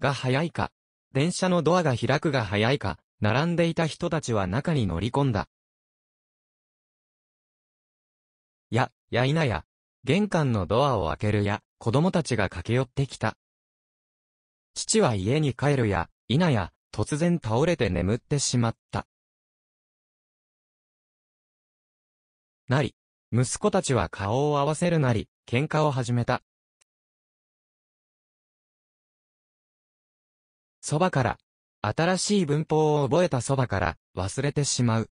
が早いか、電車のドアが開くが早いか、並んでいた人たちは中に乗り込んだ。や、やいなや、玄関のドアを開けるや、子供たちが駆け寄ってきた。父は家に帰るや、いなや、突然倒れて眠ってしまった。なり、息子たちは顔を合わせるなり、喧嘩を始めた。そばから。新しい文法を覚えたそばから、忘れてしまう。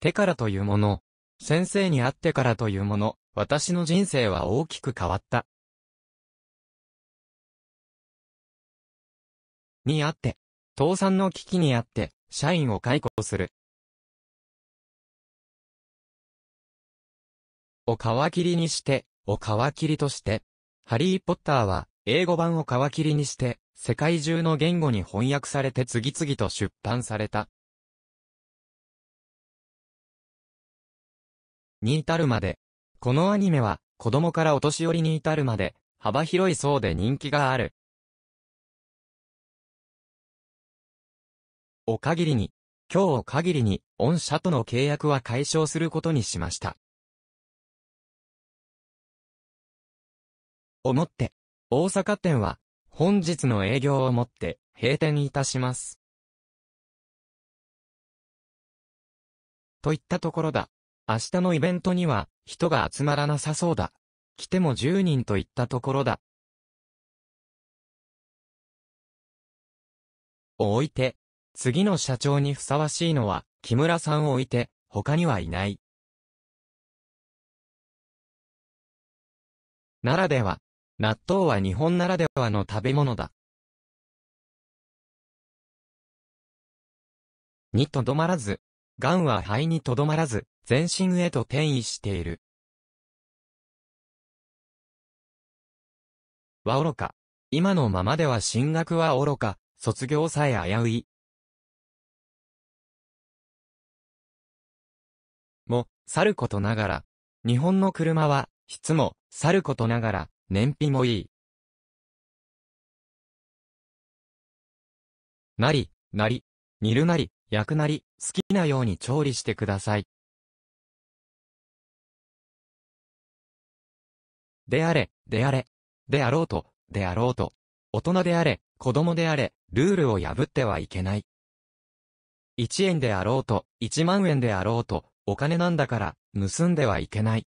手からというもの、先生に会ってからというもの、私の人生は大きく変わった。にあって、倒産の危機にあって、社員を解雇する。を皮切りにして、を皮切りとして。ハリー・ポッターは、英語版を皮切りにして、世界中の言語に翻訳されて次々と出版された。に至るまで。このアニメは、子供からお年寄りに至るまで、幅広い層で人気がある。お限りに、今日を限りに、御社との契約は解消することにしました。思って、大阪店は、本日の営業をもって、閉店いたします。といったところだ。明日のイベントには、人が集まらなさそうだ。来ても10人といったところだ。を置いて、次の社長にふさわしいのは、木村さんを置いて、他にはいない。奈良では、納豆は日本ならではの食べ物だ。にとどまらず、癌は肺にとどまらず、全身へと転移している。は愚か。今のままでは進学は愚か、卒業さえ危うい。も、さることながら、日本の車は、質も、さることながら、燃費もいい。なり、なり、煮るなり、焼くなり、好きなように調理してください。であれ、であれ、であろうと、であろうと、大人であれ、子供であれ、ルールを破ってはいけない。1円であろうと、1万円であろうと、お金なんだから、盗んではいけない。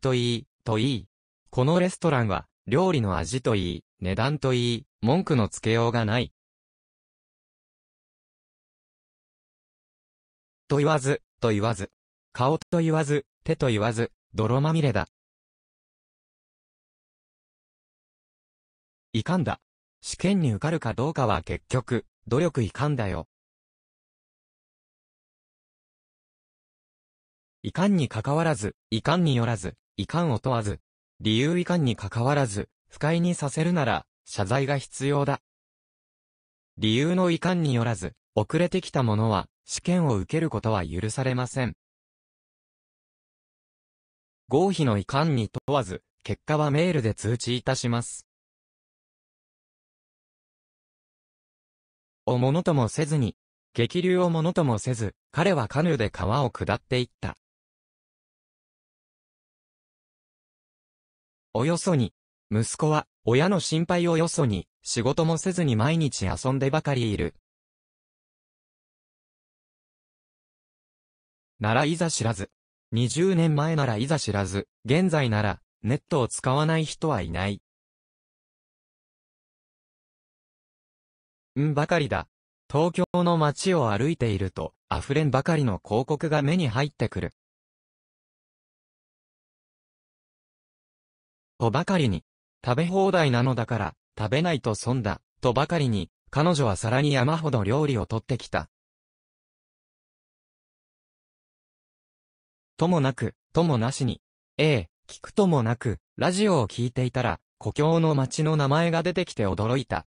といい、といい。このレストランは、料理の味といい、値段といい、文句のつけようがない。と言わず、と言わず。顔と言わず、手と言わず、泥まみれだ。いかんだ。試験に受かるかどうかは結局、努力いかんだよ。いかんにかかわらず、いかんによらず。いかんを問わず、理由いかんに関わらず、不快にさせるなら、謝罪が必要だ。理由の遺憾によらず、遅れてきた者は、試験を受けることは許されません。合否の遺憾に問わず、結果はメールで通知いたします。おものともせずに、激流をものともせず、彼はカヌーで川を下っていった。およそに、息子は、親の心配をよそに、仕事もせずに毎日遊んでばかりいる。ならいざ知らず。20年前ならいざ知らず、現在なら、ネットを使わない人はいない。んばかりだ。東京の街を歩いていると、溢れんばかりの広告が目に入ってくる。とばかりに、食べ放題なのだから、食べないと損だ、とばかりに、彼女は皿に山ほど料理を取ってきた。ともなく、ともなしに、ええ、聞くともなく、ラジオを聞いていたら、故郷の町の名前が出てきて驚いた。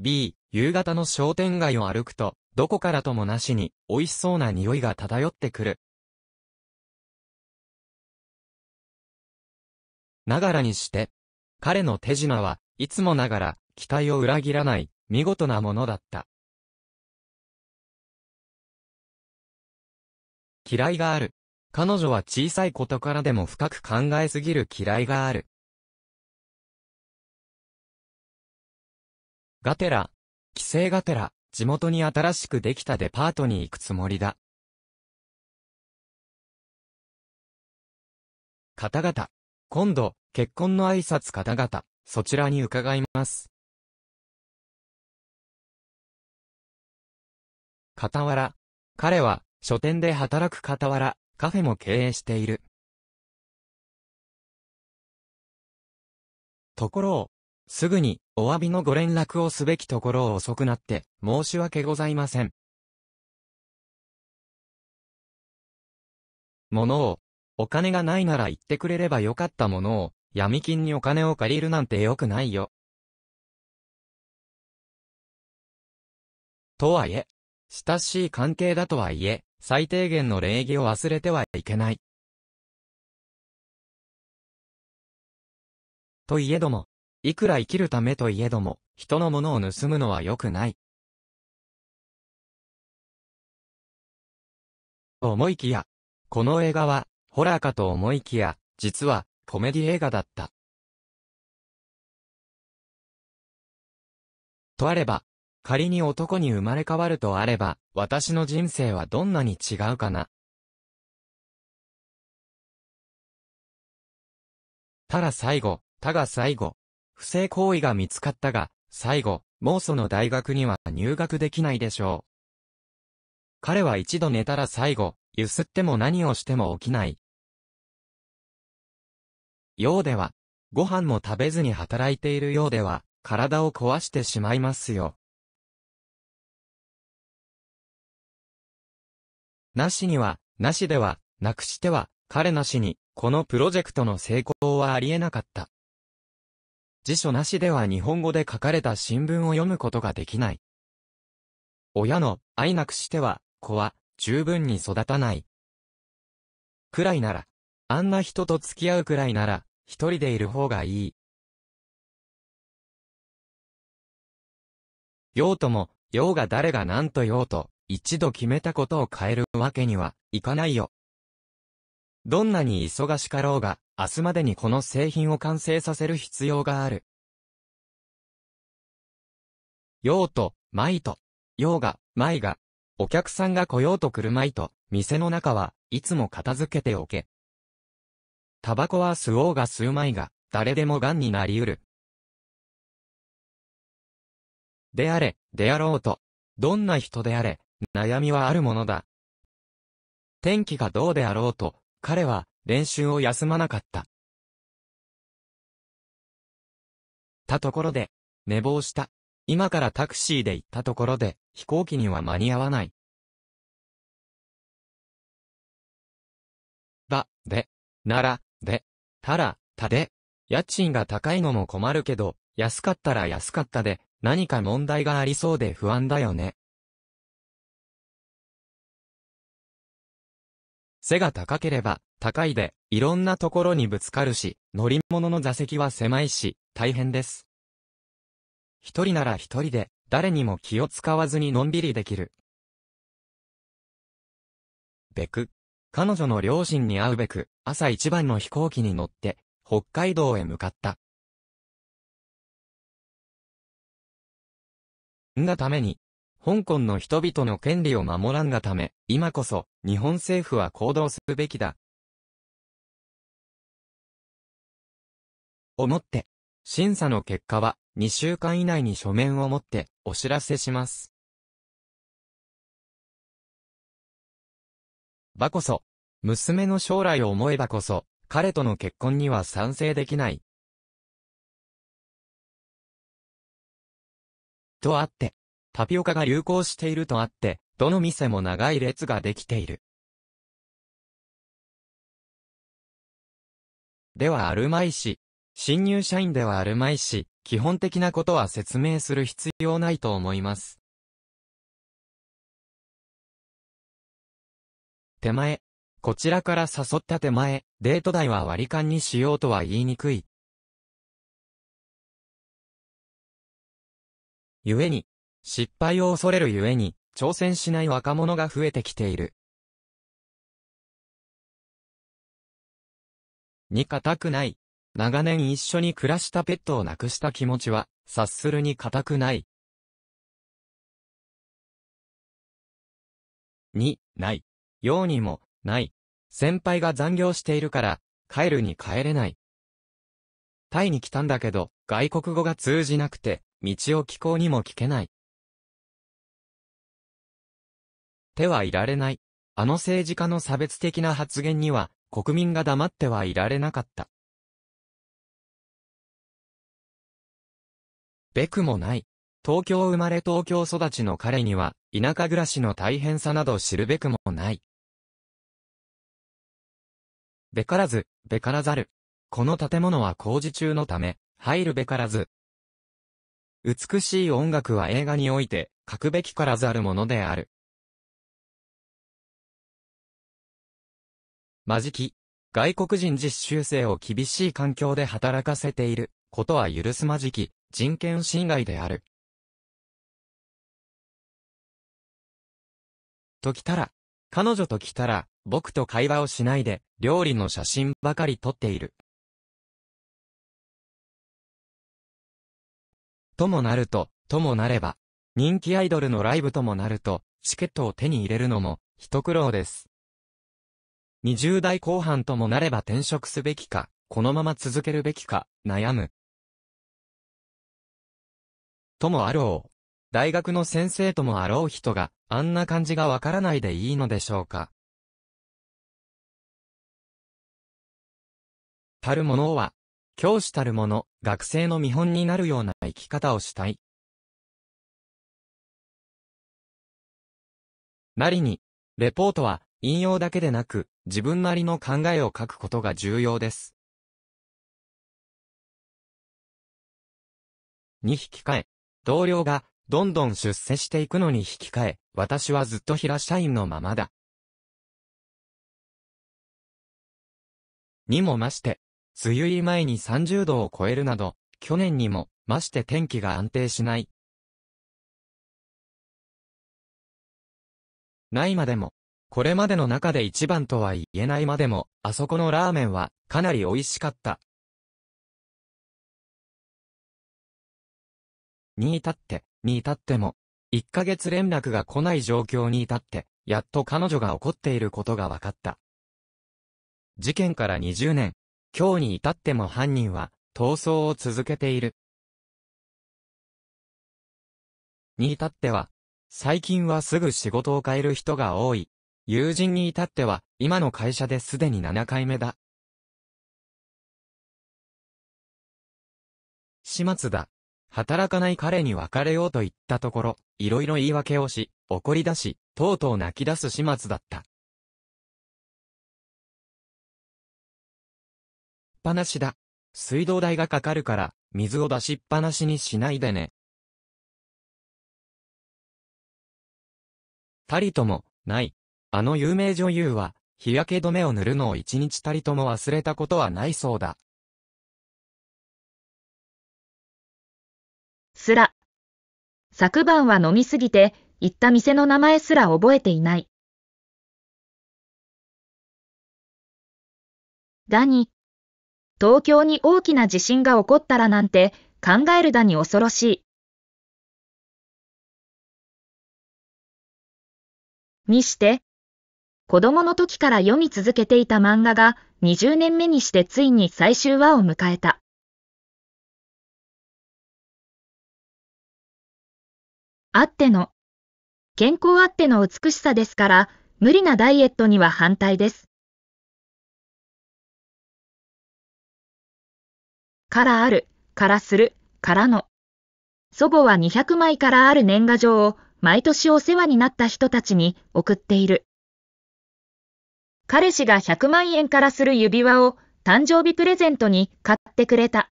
B、夕方の商店街を歩くと、どこからともなしに、美味しそうな匂いが漂ってくる。ながらにして。彼の手品は、いつもながら、期待を裏切らない、見事なものだった。嫌いがある。彼女は小さいことからでも深く考えすぎる嫌いがある。がてら、帰省がてら、地元に新しくできたデパートに行くつもりだ。方々。今度、結婚の挨拶方々、そちらに伺います。傍ら、彼は、書店で働く傍ら、カフェも経営している。ところを、すぐに、お詫びのご連絡をすべきところを遅くなって、申し訳ございません。ものを、お金がないなら言ってくれればよかったものを、闇金にお金を借りるなんてよくないよ。とはいえ、親しい関係だとはいえ、最低限の礼儀を忘れてはいけない。といえども、いくら生きるためといえども、人のものを盗むのは良くない。思いきや、この映画は、ホラーかと思いきや、実は、コメディ映画だった。とあれば、仮に男に生まれ変わるとあれば、私の人生はどんなに違うかな。ただ最後、たが最後、不正行為が見つかったが、最後、もうその大学には入学できないでしょう。彼は一度寝たら最後、ゆすっても何をしても起きない。ようでは、ご飯も食べずに働いているようでは、体を壊してしまいますよ。なしには、なしでは、なくしては、彼なしに、このプロジェクトの成功はありえなかった。辞書なしでは日本語で書かれた新聞を読むことができない。親の愛なくしては、子は十分に育たない。くらいなら、あんな人と付き合うくらいなら、一人でいる方がいい。用途も、用が誰が何と用と、一度決めたことを変えるわけにはいかないよ。どんなに忙しかろうが、明日までにこの製品を完成させる必要がある。用途、舞と、用が、舞が、お客さんが来ようと来る舞と、店の中はいつも片付けておけ。タバコは吸おうが吸うまいが、誰でも癌になりうる。であれ、であろうと。どんな人であれ、悩みはあるものだ。天気がどうであろうと、彼は練習を休まなかった。たところで、寝坊した。今からタクシーで行ったところで、飛行機には間に合わない。ば、で、なら、で、たら、たで、家賃が高いのも困るけど、安かったら安かったで、何か問題がありそうで不安だよね。背が高ければ、高いで、いろんなところにぶつかるし、乗り物の座席は狭いし、大変です。一人なら一人で、誰にも気を使わずにのんびりできる。べく。彼女の両親に会うべく、朝一番の飛行機に乗って、北海道へ向かった。んがために、香港の人々の権利を守らんがため、今こそ、日本政府は行動するべきだ。思って、審査の結果は、2週間以内に書面を持って、お知らせします。ばこそ、娘の将来を思えばこそ、彼との結婚には賛成できない。とあって、タピオカが流行しているとあって、どの店も長い列ができている。ではあるまいし、新入社員ではあるまいし、基本的なことは説明する必要ないと思います。手前。こちらから誘った手前、デート代は割り勘にしようとは言いにくい。故に、失敗を恐れる故に、挑戦しない若者が増えてきている。に固くない。長年一緒に暮らしたペットを亡くした気持ちは、察するに固くない。に、ない。ようにも、ない。先輩が残業しているから、帰るに帰れない。タイに来たんだけど、外国語が通じなくて、道を聞こうにも聞けない。手はいられない。あの政治家の差別的な発言には、国民が黙ってはいられなかった。べくもない。東京生まれ東京育ちの彼には、田舎暮らしの大変さなど知るべくもない。べからず、べからざる。この建物は工事中のため、入るべからず。美しい音楽は映画において、書くべきからざるものである。まじき。外国人実習生を厳しい環境で働かせていることは許すまじき人権侵害である。ときたら、彼女と来たら、僕と会話をしないで、料理の写真ばかり撮っている。ともなると、ともなれば、人気アイドルのライブともなると、チケットを手に入れるのも、一苦労です。20代後半ともなれば転職すべきか、このまま続けるべきか、悩む。ともあろう。大学の先生ともあろう人が、あんな感じがわからないでいいのでしょうか。たるものは、教師たるもの、学生の見本になるような生き方をしたい。なりに、レポートは、引用だけでなく、自分なりの考えを書くことが重要です。に引き換え、同僚がどんどん出世していくのに引き換え、私はずっと平社員のままだ。にもまして、梅雨入り前に30度を超えるなど、去年にも、まして天気が安定しない。ないまでも、これまでの中で一番とは言えないまでも、あそこのラーメンは、かなり美味しかった。に至って、に至っても、1ヶ月連絡が来ない状況に至って、やっと彼女が怒っていることが分かった。事件から20年、今日に至っても犯人は、逃走を続けている。に至っては、最近はすぐ仕事を変える人が多い。友人に至っては、今の会社ですでに7回目だ。始末だ。働かない彼に別れようと言ったところ、いろいろ言い訳をし、怒り出し、とうとう泣き出す始末だった。ぱなしだ。水道代がかかるから、水を出しっぱなしにしないでね。たりとも、ない。あの有名女優は、日焼け止めを塗るのを一日たりとも忘れたことはないそうだ。すら。昨晩は飲みすぎて、行った店の名前すら覚えていない。ダニ。東京に大きな地震が起こったらなんて考えるだに恐ろしい。にして、子供の時から読み続けていた漫画が20年目にしてついに最終話を迎えた。あっての。健康あっての美しさですから、無理なダイエットには反対です。からある、からする、からの。祖母は200枚からある年賀状を毎年お世話になった人たちに送っている。彼氏が100万円からする指輪を誕生日プレゼントに買ってくれた。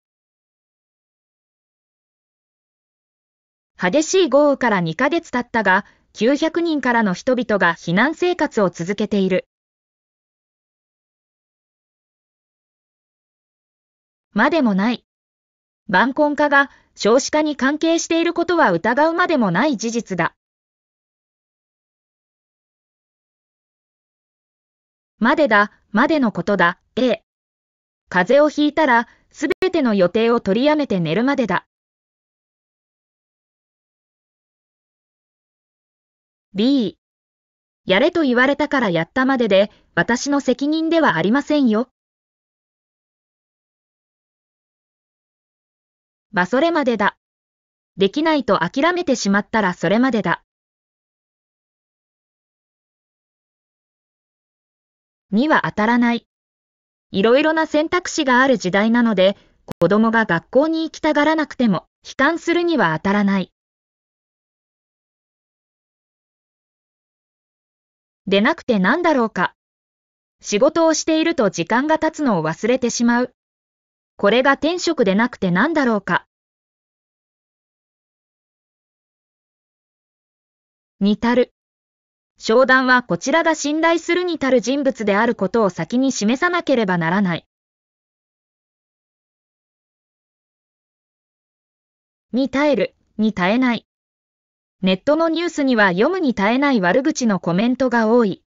激しい豪雨から2ヶ月経ったが、900人からの人々が避難生活を続けている。までもない。晩婚化が少子化に関係していることは疑うまでもない事実だ。までだ、までのことだ、A。風邪をひいたら、すべての予定を取りやめて寝るまでだ。B。やれと言われたからやったまでで、私の責任ではありませんよ。まあそれまでだ。できないと諦めてしまったらそれまでだ。には当たらない。いろいろな選択肢がある時代なので、子供が学校に行きたがらなくても、悲観するには当たらない。でなくて何だろうか。仕事をしていると時間が経つのを忘れてしまう。これが転職でなくて何だろうか。にたる。商談はこちらが信頼するに足る人物であることを先に示さなければならない。に耐える、に耐えない。ネットのニュースには読むに耐えない悪口のコメントが多い。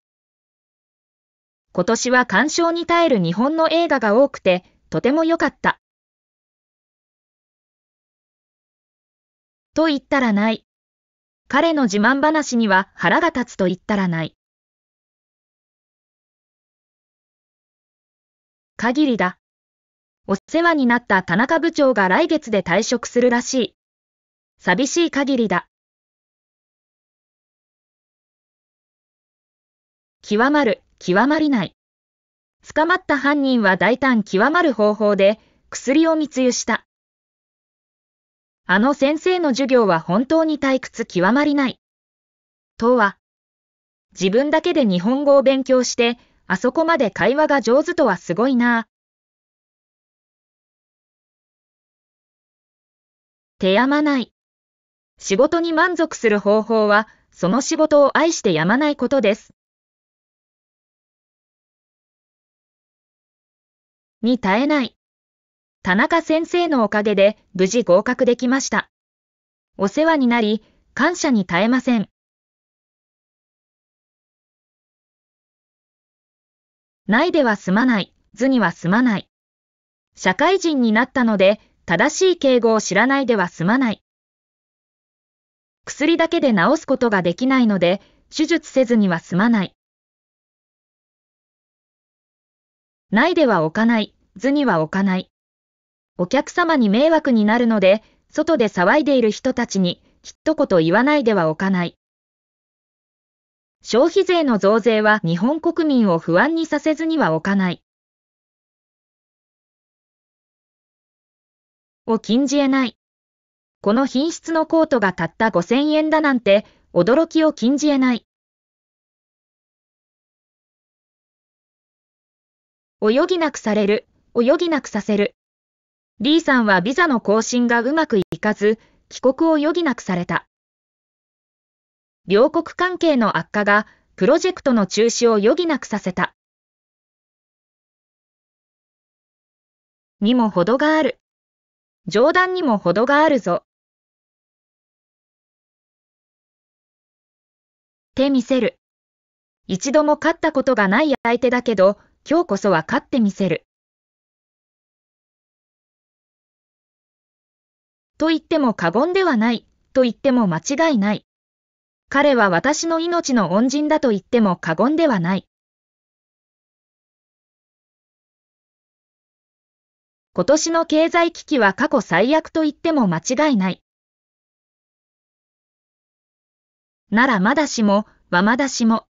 今年は干渉に耐える日本の映画が多くて、とても良かった。と言ったらない。彼の自慢話には腹が立つと言ったらない。限りだ。お世話になった田中部長が来月で退職するらしい。寂しい限りだ。極まる、極まりない。捕まった犯人は大胆極まる方法で薬を密輸した。あの先生の授業は本当に退屈極まりない。とは、自分だけで日本語を勉強して、あそこまで会話が上手とはすごいな。手やまない。仕事に満足する方法は、その仕事を愛してやまないことです。に耐えない。田中先生のおかげで無事合格できました。お世話になり、感謝に耐えません。ないでは済まない、図には済まない。社会人になったので、正しい敬語を知らないでは済まない。薬だけで治すことができないので、手術せずには済まない。ないでは置かない、図には置かない。お客様に迷惑になるので、外で騒いでいる人たちに、一言言わないでは置かない。消費税の増税は日本国民を不安にさせずには置かない。を禁じ得ない。この品質のコートがたった5000円だなんて、驚きを禁じ得ない。泳ぎなくされるを余儀なくさせる。リーさんはビザの更新がうまくいかず、帰国を余儀なくされた。両国関係の悪化が、プロジェクトの中止を余儀なくさせた。にも程がある。冗談にも程があるぞ。手見せる。一度も勝ったことがない相手だけど、今日こそは勝ってみせる。と言っても過言ではない、と言っても間違いない。彼は私の命の恩人だと言っても過言ではない。今年の経済危機は過去最悪と言っても間違いない。ならまだしも、はまだしも。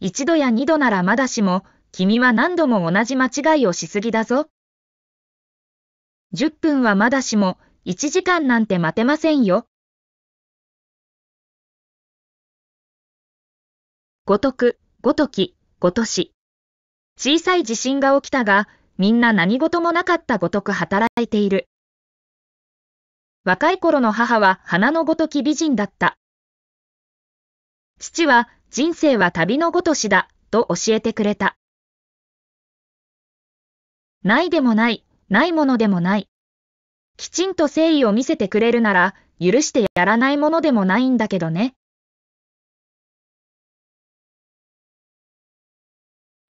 一度や二度ならまだしも、君は何度も同じ間違いをしすぎだぞ。10分はまだしも、1時間なんて待てませんよ。ごとく、ごとき、ごとし。小さい地震が起きたが、みんな何事もなかったごとく働いている。若い頃の母は花のごとき美人だった。父は人生は旅のごとしだ、と教えてくれた。ないでもない、ないものでもない。きちんと誠意を見せてくれるなら、許してやらないものでもないんだけどね。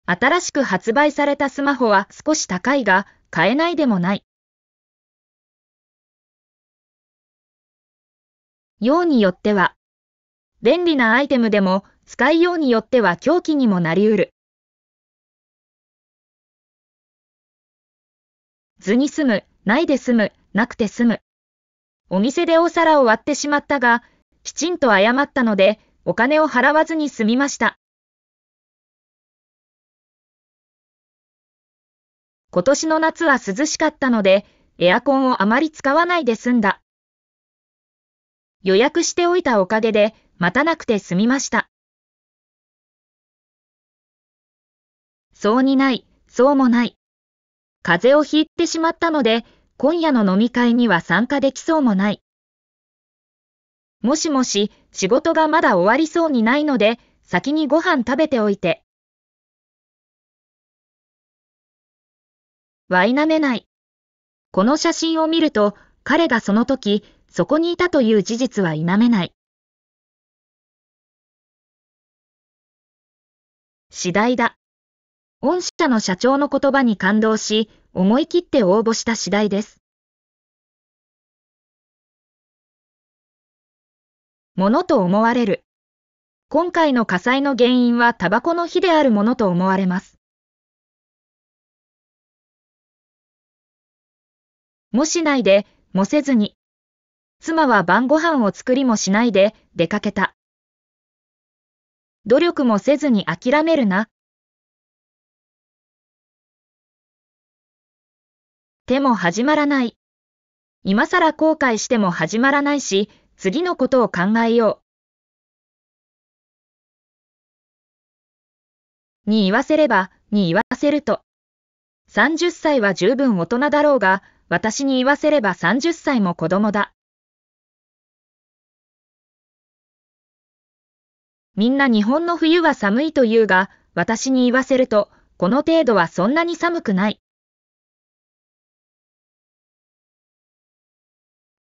新しく発売されたスマホは少し高いが、買えないでもない。用によっては、便利なアイテムでも、使いようによっては狂気にもなりうる。図に住む、ないで住む、なくて済む。お店でお皿を割ってしまったが、きちんと謝ったので、お金を払わずに済みました。今年の夏は涼しかったので、エアコンをあまり使わないで済んだ。予約しておいたおかげで、待たなくて済みました。そうにない、そうもない。風邪をひいてしまったので、今夜の飲み会には参加できそうもない。もしもし、仕事がまだ終わりそうにないので、先にご飯食べておいて。わいなめない。この写真を見ると、彼がその時、そこにいたという事実は否めない。次第だ。御社の社長の言葉に感動し、思い切って応募した次第です。ものと思われる。今回の火災の原因はタバコの火であるものと思われます。もしないで、もせずに。妻は晩ご飯を作りもしないで出かけた。努力もせずに諦めるな。手も始まらない。今更後悔しても始まらないし、次のことを考えよう。に言わせれば、に言わせると。30歳は十分大人だろうが、私に言わせれば30歳も子供だ。みんな日本の冬は寒いと言うが、私に言わせると、この程度はそんなに寒くない。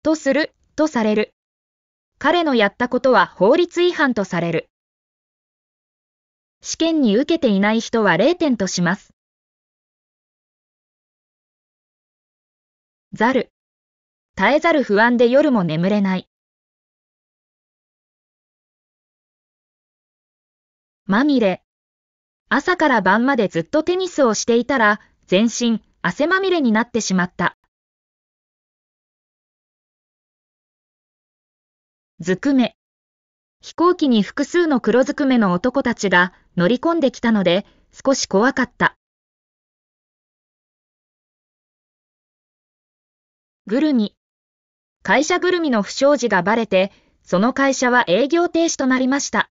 とする、とされる。彼のやったことは法律違反とされる。試験に受けていない人は0点とします。ざる。耐えざる不安で夜も眠れない。まみれ。朝から晩までずっとテニスをしていたら、全身、汗まみれになってしまった。ずくめ。飛行機に複数の黒ずくめの男たちが乗り込んできたので、少し怖かった。ぐるみ。会社ぐるみの不祥事がばれて、その会社は営業停止となりました。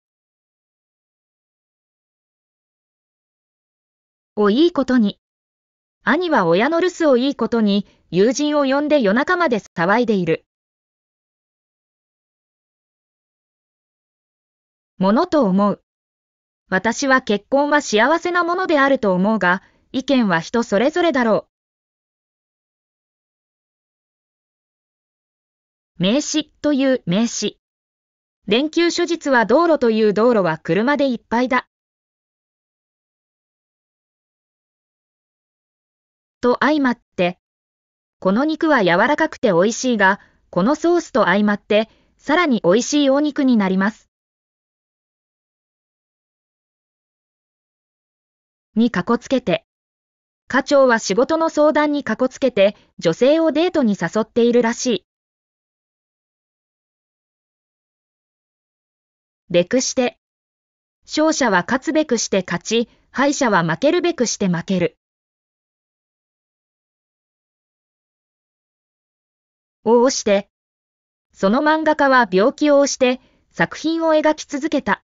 をいいことに。兄は親の留守をいいことに、友人を呼んで夜中まで騒いでいる。ものと思う。私は結婚は幸せなものであると思うが、意見は人それぞれだろう。名詞という名詞。連休初日は道路という道路は車でいっぱいだ。と相まって、この肉は柔らかくて美味しいが、このソースと相まって、さらに美味しいお肉になります。にかこつけて。課長は仕事の相談にかこつけて、女性をデートに誘っているらしい。くして。勝者は勝つべくして勝ち、敗者は負けるべくして負ける。を押して。その漫画家は病気を押して、作品を描き続けた。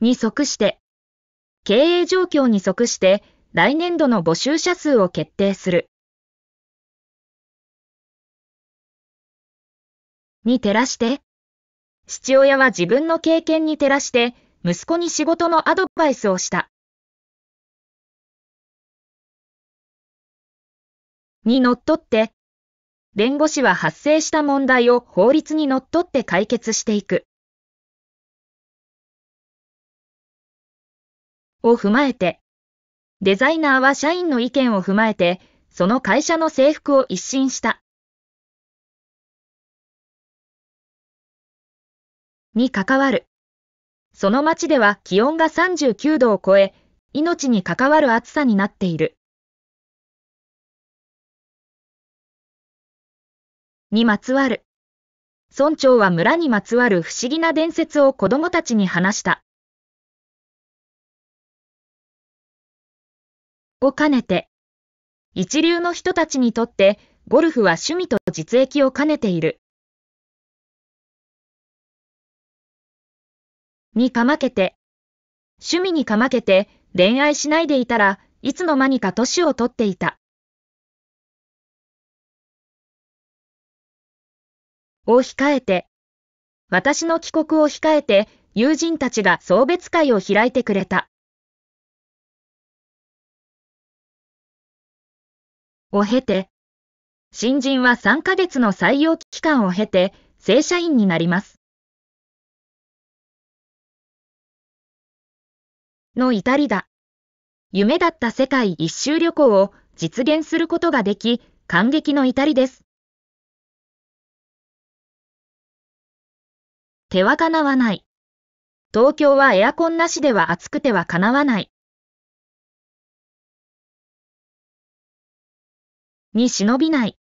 に即して、経営状況に即して来年度の募集者数を決定する。に照らして、父親は自分の経験に照らして、息子に仕事のアドバイスをした。にのっとって、弁護士は発生した問題を法律にのっとって解決していく。を踏まえて、デザイナーは社員の意見を踏まえて、その会社の制服を一新した。に関わる。その町では気温が39度を超え、命に関わる暑さになっている。にまつわる。村長は村にまつわる不思議な伝説を子供たちに話した。を兼ねて。一流の人たちにとって、ゴルフは趣味と実益を兼ねている。にかまけて。趣味にかまけて、恋愛しないでいたらいつの間にか年をとっていた。を控えて。私の帰国を控えて、友人たちが送別会を開いてくれた。を経て、新人は3ヶ月の採用期間を経て、正社員になります。の至りだ。夢だった世界一周旅行を実現することができ、感激の至りです。手はかなわない。東京はエアコンなしでは暑くてはかなわない。に忍びない。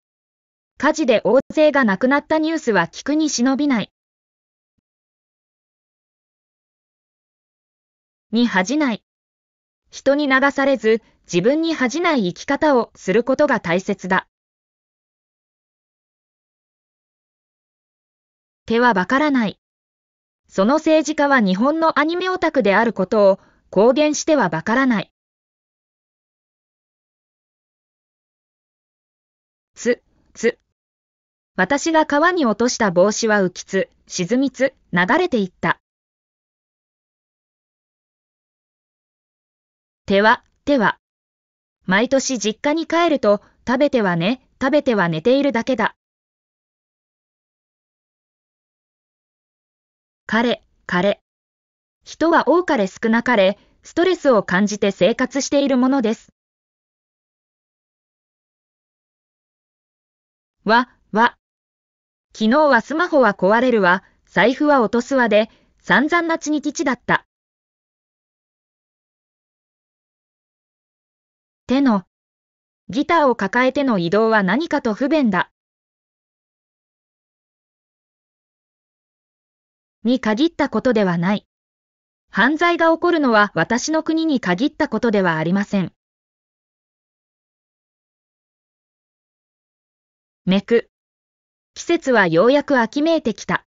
火事で大勢が亡くなったニュースは聞くに忍びない。に恥じない。人に流されず、自分に恥じない生き方をすることが大切だ。手はわからない。その政治家は日本のアニメオタクであることを公言してはわからない。つ。私が川に落とした帽子は浮きつ、沈みつ、流れていった。手は、手は。毎年実家に帰ると、食べてはね、食べては寝ているだけだ。彼、彼。人は多かれ少なかれ、ストレスを感じて生活しているものです。わ、わ。昨日はスマホは壊れるわ、財布は落とすわで、散々なちに基地だった。手の。ギターを抱えての移動は何かと不便だ。に限ったことではない。犯罪が起こるのは私の国に限ったことではありません。めく。季節はようやく秋めいてきた。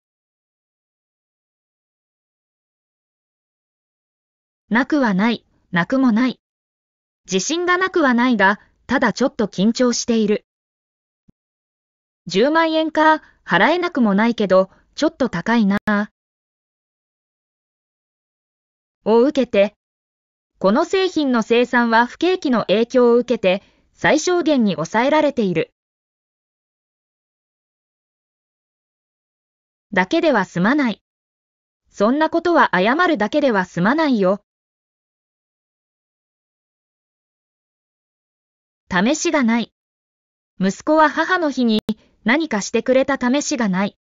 なくはない、なくもない。自信がなくはないが、ただちょっと緊張している。10万円か、払えなくもないけど、ちょっと高いなぁ。を受けて、この製品の生産は不景気の影響を受けて、最小限に抑えられている。だけでは済まない。そんなことは謝るだけでは済まないよ。試しがない。息子は母の日に何かしてくれた試しがない。